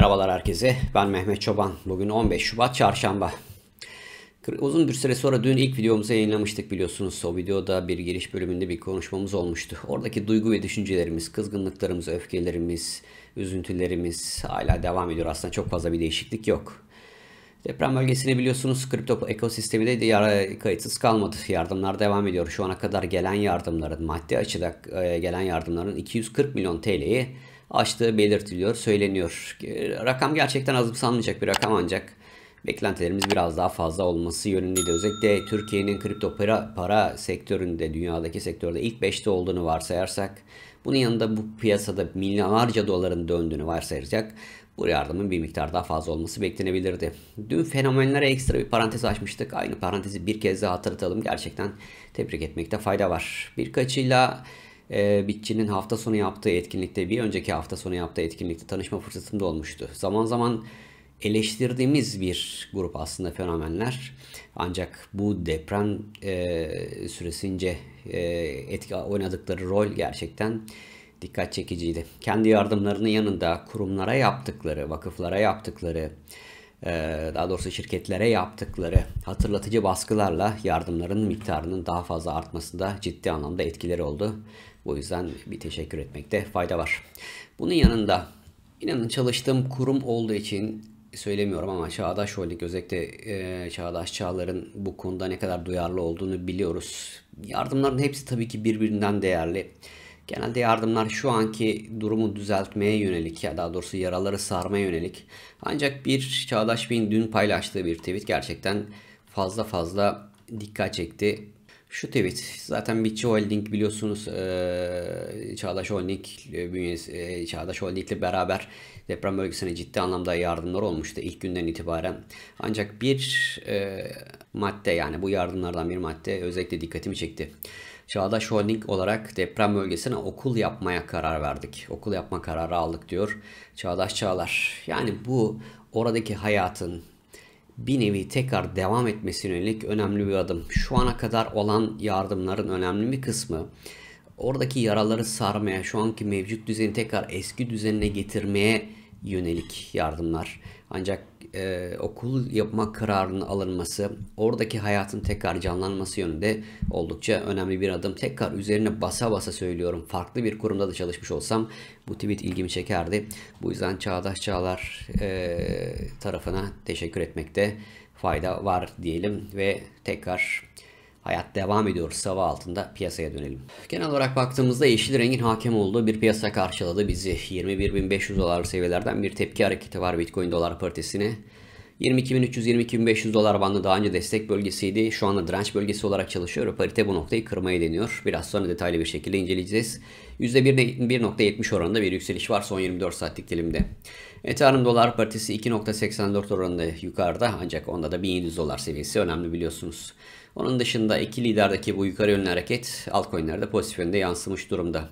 Merhabalar herkese. Ben Mehmet Çoban. Bugün 15 Şubat Çarşamba. Uzun bir süre sonra dün ilk videomuzu yayınlamıştık biliyorsunuz. O videoda bir giriş bölümünde bir konuşmamız olmuştu. Oradaki duygu ve düşüncelerimiz, kızgınlıklarımız, öfkelerimiz, üzüntülerimiz hala devam ediyor. Aslında çok fazla bir değişiklik yok. Deprem bölgesini biliyorsunuz kripto ekosistemi de yara, kayıtsız kalmadı. Yardımlar devam ediyor. Şu ana kadar gelen yardımların maddi açıdan e, gelen yardımların 240 milyon TL'yi açtığı belirtiliyor, söyleniyor. Rakam gerçekten azımsanmayacak bir rakam ancak beklentilerimiz biraz daha fazla olması yönündeydi. Özellikle Türkiye'nin kripto para, para sektöründe, dünyadaki sektörde ilk 5'te olduğunu varsayarsak, bunun yanında bu piyasada milyonlarca doların döndüğünü varsayarsak, bu yardımın bir miktar daha fazla olması beklenebilirdi. Dün fenomenlere ekstra bir parantez açmıştık. Aynı parantezi bir kez daha hatırlatalım. Gerçekten tebrik etmekte fayda var. Birkaçıyla e, Bitçi'nin hafta sonu yaptığı etkinlikte, bir önceki hafta sonu yaptığı etkinlikte tanışma fırsatım da olmuştu. Zaman zaman eleştirdiğimiz bir grup aslında fenomenler. Ancak bu deprem e, süresince e, etki oynadıkları rol gerçekten dikkat çekiciydi. Kendi yardımlarının yanında kurumlara yaptıkları, vakıflara yaptıkları, e, daha doğrusu şirketlere yaptıkları hatırlatıcı baskılarla yardımların miktarının daha fazla artmasında ciddi anlamda etkileri oldu. O yüzden bir teşekkür etmekte fayda var. Bunun yanında inanın çalıştığım kurum olduğu için söylemiyorum ama Çağdaş Holding özellikle e, Çağdaş Çağlar'ın bu konuda ne kadar duyarlı olduğunu biliyoruz. Yardımların hepsi tabii ki birbirinden değerli. Genelde yardımlar şu anki durumu düzeltmeye yönelik ya daha doğrusu yaraları sarmaya yönelik. Ancak bir Çağdaş Bey'in dün paylaştığı bir tweet gerçekten fazla fazla dikkat çekti. Şu tweet zaten Bitçi Holding biliyorsunuz e, Çağdaş Holding bünyesi e, Çağdaş Holding ile beraber deprem bölgesine ciddi anlamda yardımlar olmuştu ilk günden itibaren. Ancak bir e, madde yani bu yardımlardan bir madde özellikle dikkatimi çekti. Çağdaş Holding olarak deprem bölgesine okul yapmaya karar verdik. Okul yapma kararı aldık diyor Çağdaş Çağlar. Yani bu oradaki hayatın bir nevi tekrar devam etmesine yönelik önemli bir adım. Şu ana kadar olan yardımların önemli bir kısmı oradaki yaraları sarmaya, şu anki mevcut düzeni tekrar eski düzenine getirmeye yönelik yardımlar. Ancak e, okul yapma kararının alınması, oradaki hayatın tekrar canlanması yönünde oldukça önemli bir adım. Tekrar üzerine basa basa söylüyorum. Farklı bir kurumda da çalışmış olsam bu tweet ilgimi çekerdi. Bu yüzden Çağdaş Çağlar e, tarafına teşekkür etmekte fayda var diyelim ve tekrar hayat devam ediyor sava altında piyasaya dönelim. Genel olarak baktığımızda yeşil rengin hakem olduğu bir piyasa karşıladı bizi. 21.500 dolar seviyelerden bir tepki hareketi var Bitcoin dolar paritesine. 22.300-22.500 dolar bandı daha önce destek bölgesiydi. Şu anda direnç bölgesi olarak çalışıyor. Parite bu noktayı kırmayı deniyor. Biraz sonra detaylı bir şekilde inceleyeceğiz. %1.70 oranında bir yükseliş var son 24 saatlik dilimde. Ethereum dolar paritesi 2.84 oranında yukarıda ancak onda da 1700 dolar seviyesi önemli biliyorsunuz. Onun dışında iki liderdeki bu yukarı yönlü hareket altcoin'lerde pozitif yönde yansımış durumda.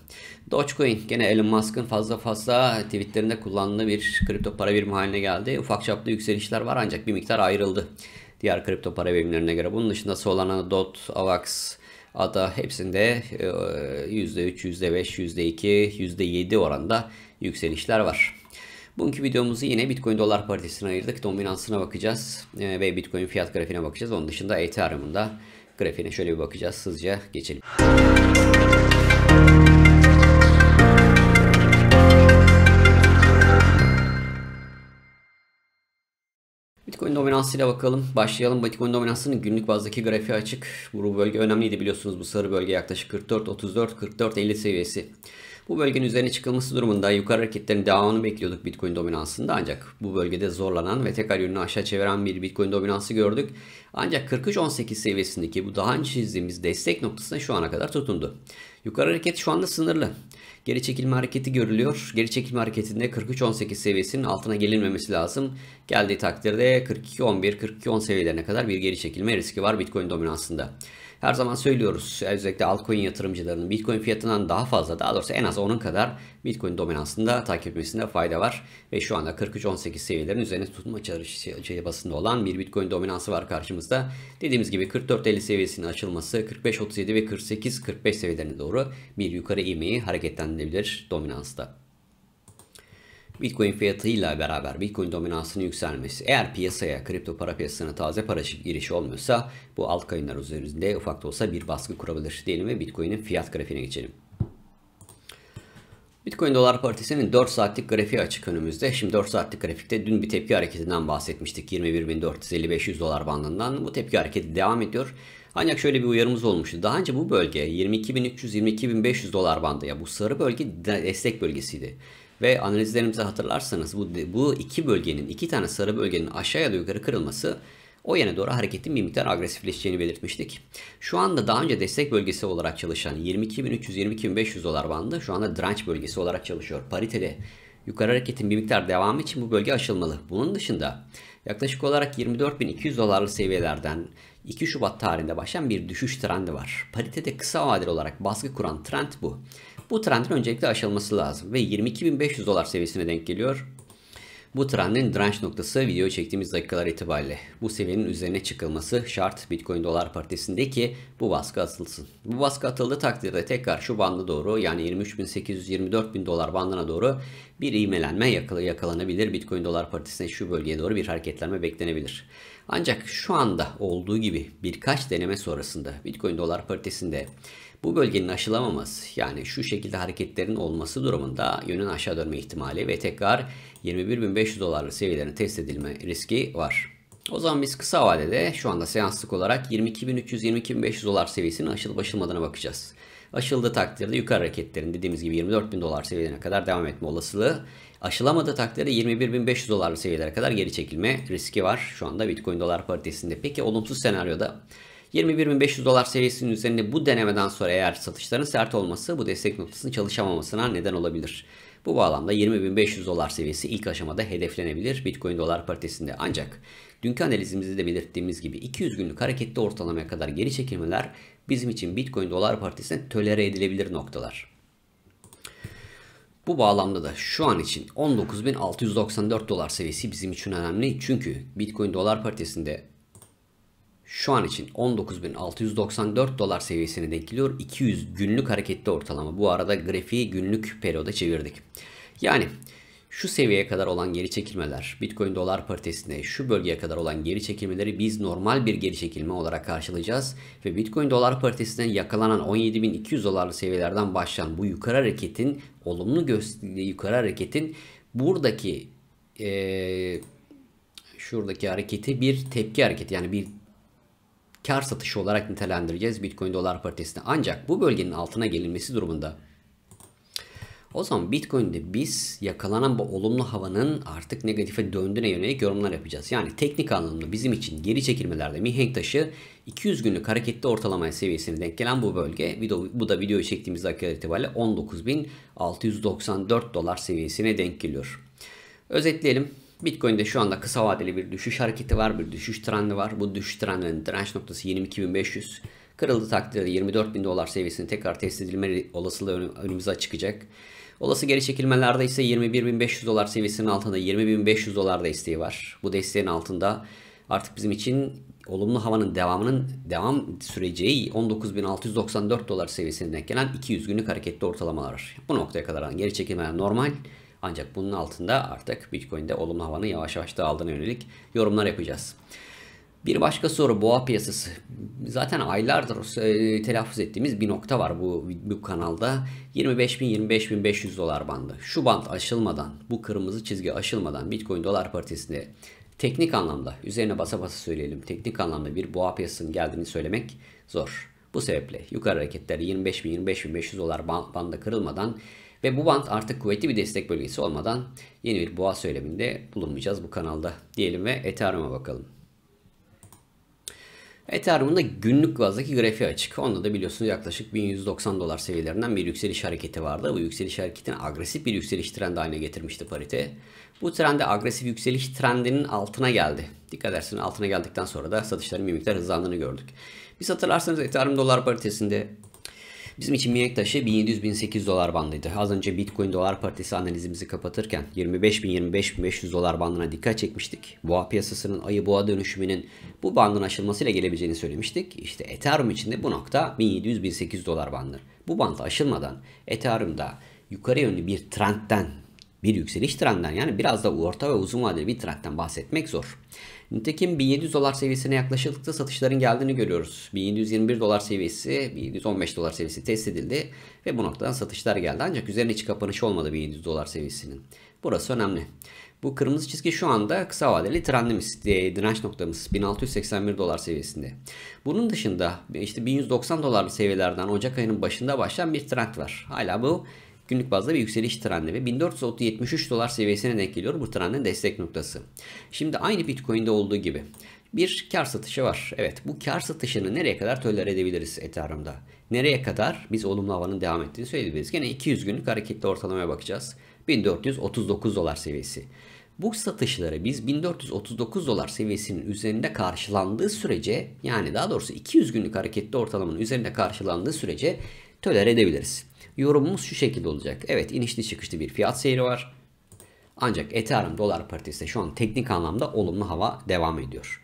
Dogecoin gene Elon Musk'ın fazla fazla tweetlerinde kullandığı bir kripto para birimi haline geldi. Ufak çaplı yükselişler var ancak bir miktar ayrıldı. Diğer kripto para birimlerine göre. Bunun dışında Solana, DOT, AVAX, ADA hepsinde %3, %5, %2, %7 oranda yükselişler var. Bugünkü videomuzu yine Bitcoin dolar paritesine ayırdık. Dominansına bakacağız e, ve Bitcoin fiyat grafiğine bakacağız. Onun dışında Ethereum'un da grafiğine şöyle bir bakacağız. Hızlıca geçelim. Bitcoin dominansıyla bakalım. Başlayalım. Bitcoin dominansının günlük bazdaki grafiği açık. Bu bölge önemliydi biliyorsunuz. Bu sarı bölge yaklaşık 44-34-44-50 seviyesi. Bu bölgenin üzerine çıkılması durumunda yukarı hareketlerin devamını bekliyorduk Bitcoin dominansında ancak bu bölgede zorlanan ve tekrar yönünü aşağı çeviren bir Bitcoin dominansı gördük. Ancak 43.18 seviyesindeki bu daha önce çizdiğimiz destek noktasına şu ana kadar tutundu. Yukarı hareket şu anda sınırlı. Geri çekilme hareketi görülüyor. Geri çekilme hareketinde 43.18 seviyesinin altına gelinmemesi lazım. Geldiği takdirde 42.11-42.10 seviyelerine kadar bir geri çekilme riski var Bitcoin dominansında. Her zaman söylüyoruz özellikle altcoin yatırımcılarının Bitcoin fiyatından daha fazla daha doğrusu en az onun kadar Bitcoin dominansında takip etmesinde fayda var. Ve şu anda 43-18 seviyelerin üzerine tutma çabasında şey olan bir Bitcoin dominansı var karşımızda. Dediğimiz gibi 44-50 seviyesinin açılması 45-37 ve 48-45 seviyelerine doğru bir yukarı inmeyi hareketlendirebilir dominansta. Bitcoin fiyatıyla beraber Bitcoin dominansının yükselmesi eğer piyasaya kripto para piyasasına taze para girişi olmuyorsa bu alt kayınlar üzerinde ufak da olsa bir baskı kurabilir diyelim ve Bitcoin'in fiyat grafiğine geçelim. Bitcoin dolar paritesinin 4 saatlik grafiği açık önümüzde. Şimdi 4 saatlik grafikte dün bir tepki hareketinden bahsetmiştik. 21450 dolar bandından. Bu tepki hareketi devam ediyor. Ancak şöyle bir uyarımız olmuştu. Daha önce bu bölge 22.300-22.500 dolar bandı ya bu sarı bölge destek bölgesiydi. Ve analizlerimizi hatırlarsanız bu, bu iki bölgenin, iki tane sarı bölgenin aşağıya da yukarı kırılması o yana doğru hareketin bir miktar agresifleşeceğini belirtmiştik. Şu anda daha önce destek bölgesi olarak çalışan 22.300-22.500 dolar bandı şu anda direnç bölgesi olarak çalışıyor. Paritede yukarı hareketin bir miktar devamı için bu bölge aşılmalı. Bunun dışında yaklaşık olarak 24.200 dolarlı seviyelerden 2 Şubat tarihinde başlayan bir düşüş trendi var. Paritede kısa vadeli olarak baskı kuran trend bu. Bu trendin öncelikle aşılması lazım ve 22.500 dolar seviyesine denk geliyor. Bu trendin direnç noktası video çektiğimiz dakikalar itibariyle. Bu seviyenin üzerine çıkılması şart Bitcoin dolar partisindeki bu baskı atılsın. Bu baskı atıldı takdirde tekrar şu banda doğru yani 23.800-24.000 dolar bandına doğru bir ivmelenme yakalanabilir. Bitcoin dolar partisine şu bölgeye doğru bir hareketlenme beklenebilir. Ancak şu anda olduğu gibi birkaç deneme sonrasında Bitcoin dolar paritesinde bu bölgenin aşılamaması yani şu şekilde hareketlerin olması durumunda yönün aşağı dönme ihtimali ve tekrar 21.500 dolarlık seviyelerin test edilme riski var. O zaman biz kısa vadede şu anda seanslık olarak 22.300-22.500 dolar seviyesinin aşılıp aşılmadığına bakacağız. Aşıldığı takdirde yukarı hareketlerin dediğimiz gibi 24 bin dolar seviyelerine kadar devam etme olasılığı. Aşılamadığı takdirde 21.500 dolarlı seviyelere kadar geri çekilme riski var şu anda Bitcoin dolar paritesinde. Peki olumsuz senaryoda 21.500 dolar seviyesinin üzerinde bu denemeden sonra eğer satışların sert olması bu destek noktasının çalışamamasına neden olabilir. Bu bağlamda 20.500 dolar seviyesi ilk aşamada hedeflenebilir Bitcoin dolar paritesinde. Ancak dünkü analizimizde de belirttiğimiz gibi 200 günlük hareketli ortalamaya kadar geri çekilmeler bizim için Bitcoin dolar paritesinde tölere edilebilir noktalar. Bu bağlamda da şu an için 19.694 dolar seviyesi bizim için önemli. Çünkü Bitcoin dolar paritesinde şu an için 19.694 dolar seviyesine denk geliyor. 200 günlük hareketli ortalama. Bu arada grafiği günlük periyoda çevirdik. Yani şu seviyeye kadar olan geri çekilmeler, Bitcoin dolar paritesine şu bölgeye kadar olan geri çekilmeleri biz normal bir geri çekilme olarak karşılayacağız. Ve Bitcoin dolar paritesine yakalanan 17.200 dolarlı seviyelerden başlayan bu yukarı hareketin, olumlu gösterdiği yukarı hareketin buradaki ee, şuradaki hareketi bir tepki hareketi yani bir kar satışı olarak nitelendireceğiz Bitcoin dolar paritesini. Ancak bu bölgenin altına gelinmesi durumunda o zaman Bitcoin'de biz yakalanan bu olumlu havanın artık negatife döndüğüne yönelik yorumlar yapacağız. Yani teknik anlamda bizim için geri çekilmelerde mihenk taşı 200 günlük hareketli ortalama seviyesine denk gelen bu bölge. bu da videoyu çektiğimiz dakika itibariyle 19.694 dolar seviyesine denk geliyor. Özetleyelim. Bitcoin'de şu anda kısa vadeli bir düşüş hareketi var, bir düşüş trendi var. Bu düşüş trendinin direnç noktası 22.500. Kırıldı takdirde 24.000 dolar seviyesini tekrar test edilme olasılığı önümüze çıkacak. Olası geri çekilmelerde ise 21.500 dolar seviyesinin altında 20.500 dolar desteği var. Bu desteğin altında artık bizim için olumlu havanın devamının devam süreceği 19.694 dolar seviyesinden denk gelen 200 günlük hareketli ortalamalar. Bu noktaya kadar geri çekilmeler normal. Ancak bunun altında artık Bitcoin'de olumlu havanın yavaş yavaş dağıldığına yönelik yorumlar yapacağız. Bir başka soru boğa piyasası. Zaten aylardır e, telaffuz ettiğimiz bir nokta var bu, bu kanalda. 25.000-25.500 dolar bandı. Şu band aşılmadan, bu kırmızı çizgi aşılmadan Bitcoin dolar paritesinde teknik anlamda, üzerine basa basa söyleyelim, teknik anlamda bir boğa piyasasının geldiğini söylemek zor. Bu sebeple yukarı hareketler 25.000-25.500 dolar bandında kırılmadan ve bu bant artık kuvvetli bir destek bölgesi olmadan yeni bir boğa söyleminde bulunmayacağız bu kanalda diyelim ve Ethereum'a bakalım. Ethereum'un da günlük bazdaki grafiği açık. Onda da biliyorsunuz yaklaşık 1190 dolar seviyelerinden bir yükseliş hareketi vardı. Bu yükseliş hareketini agresif bir yükseliş trendi haline getirmişti parite. Bu trende agresif yükseliş trendinin altına geldi. Dikkat edersiniz altına geldikten sonra da satışların bir miktar hızlandığını gördük. Biz hatırlarsanız Ethereum dolar paritesinde Bizim için mihenk taşı 1700-1800 dolar bandıydı. Az önce Bitcoin dolar paritesi analizimizi kapatırken 25.000-25.500 dolar bandına dikkat çekmiştik. Boğa piyasasının ayı boğa dönüşümünün bu bandın aşılmasıyla gelebileceğini söylemiştik. İşte Ethereum için de bu nokta 1700-1800 dolar bandı. Bu bandı aşılmadan Ethereum'da yukarı yönlü bir trendden bir yükseliş trendden yani biraz da orta ve uzun vadeli bir trendden bahsetmek zor. Nitekim 1700 dolar seviyesine yaklaşıldıkça satışların geldiğini görüyoruz. 1721 dolar seviyesi, 1715 dolar seviyesi test edildi ve bu noktadan satışlar geldi. Ancak üzerine hiç kapanış olmadı 1700 dolar seviyesinin. Burası önemli. Bu kırmızı çizgi şu anda kısa vadeli trendimiz, e, direnç noktamız 1681 dolar seviyesinde. Bunun dışında işte 1190 dolar seviyelerden Ocak ayının başında başlayan bir trend var. Hala bu günlük bazda bir yükseliş trendi ve 1473 dolar seviyesine denk geliyor bu trendin destek noktası. Şimdi aynı Bitcoin'de olduğu gibi bir kar satışı var. Evet bu kar satışını nereye kadar töler edebiliriz Ethereum'da? Nereye kadar biz olumlu havanın devam ettiğini söyleyebiliriz. Gene 200 günlük hareketli ortalamaya bakacağız. 1439 dolar seviyesi. Bu satışları biz 1439 dolar seviyesinin üzerinde karşılandığı sürece yani daha doğrusu 200 günlük hareketli ortalamanın üzerinde karşılandığı sürece töler edebiliriz. Yorumumuz şu şekilde olacak. Evet inişli çıkışlı bir fiyat seyri var. Ancak Ethereum dolar paritesi şu an teknik anlamda olumlu hava devam ediyor.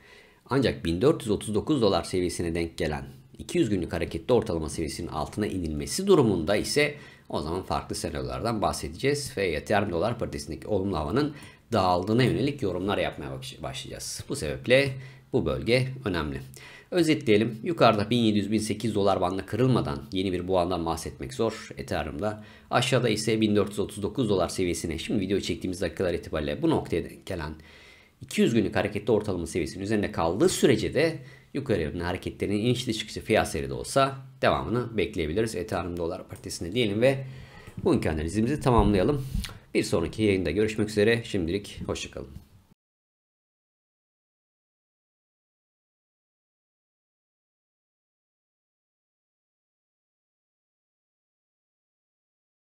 Ancak 1439 dolar seviyesine denk gelen 200 günlük hareketli ortalama seviyesinin altına inilmesi durumunda ise o zaman farklı senaryolardan bahsedeceğiz ve Ethereum dolar paritesindeki olumlu havanın dağıldığına yönelik yorumlar yapmaya başlayacağız. Bu sebeple bu bölge önemli. Özetleyelim. Yukarıda 1700-1800 dolar bandına kırılmadan yeni bir boğandan bahsetmek zor Ethereum'da. Aşağıda ise 1439 dolar seviyesine şimdi video çektiğimiz dakikalar itibariyle bu noktaya gelen 200 günlük hareketli ortalama seviyesinin üzerinde kaldığı sürece de yukarı yönlü hareketlerin inişli çıkışı fiyat seri de olsa devamını bekleyebiliriz. Ethereum dolar partisine diyelim ve bugünkü analizimizi tamamlayalım. Bir sonraki yayında görüşmek üzere. Şimdilik hoşçakalın.